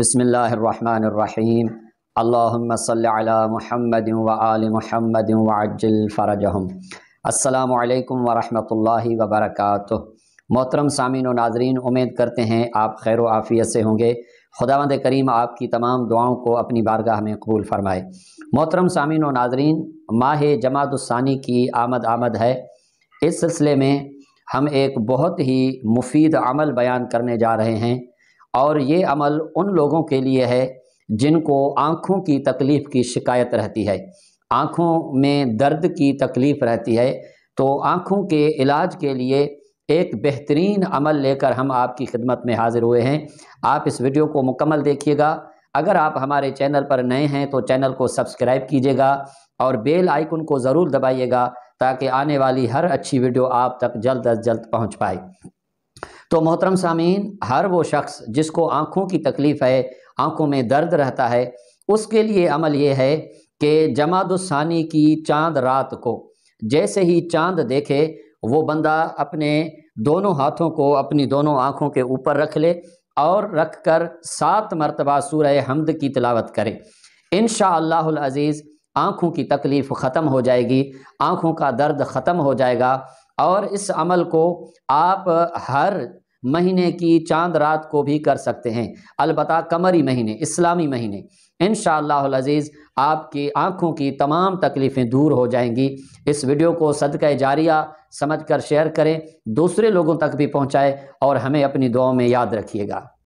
बसमीम अल्लाम महमद वाल महमद वजल फ़रजहम अल्लाम वरहल वबरक मोहतरम सामीन व नाजरीन उम्मीद करते हैं आप खैर आफ़ियत से होंगे खुदावंद करीम आपकी तमाम दुआओं को अपनी बारगाह में कबूल फ़रमाए मोहतरम सामीन व नाजरीन माह जमातसानी की आमद आमद है इस सिलसिले में हम एक बहुत ही मुफीद अमल बयान करने जा रहे हैं और ये अमल उन लोगों के लिए है जिनको आँखों की तकलीफ़ की शिकायत रहती है आँखों में दर्द की तकलीफ़ रहती है तो आँखों के इलाज के लिए एक बेहतरीन अमल लेकर हम आपकी खिदमत में हाज़िर हुए हैं आप इस वीडियो को मुकम्मल देखिएगा अगर आप हमारे चैनल पर नए हैं तो चैनल को सब्सक्राइब कीजिएगा और बेल आइकन को ज़रूर दबाइएगा ताकि आने वाली हर अच्छी वीडियो आप तक जल्द अज जल्द पहुँच पाए तो मोहतरम सामीन हर वो शख्स जिसको आँखों की तकलीफ़ है आँखों में दर्द रहता है उसके लिए अमल ये है कि जमादुसानी की चांद रात को जैसे ही चांद देखे वो बंदा अपने दोनों हाथों को अपनी दोनों आँखों के ऊपर रख ले और रख कर सात मरतबा सूरह हमद की तलावत करे इन अज़ीज़ आँखों की तकलीफ़ ख़त्म हो जाएगी आँखों का दर्द ख़त्म हो जाएगा और इस अमल को आप हर महीने की चांद रात को भी कर सकते हैं अलबत् कमरी महीने इस्लामी महीने इन शज़ीज़ आपकी आँखों की तमाम तकलीफ़ें दूर हो जाएंगी इस वीडियो को सदक जारिया समझ कर शेयर करें दूसरे लोगों तक भी पहुँचाएँ और हमें अपनी दुआओं में याद रखिएगा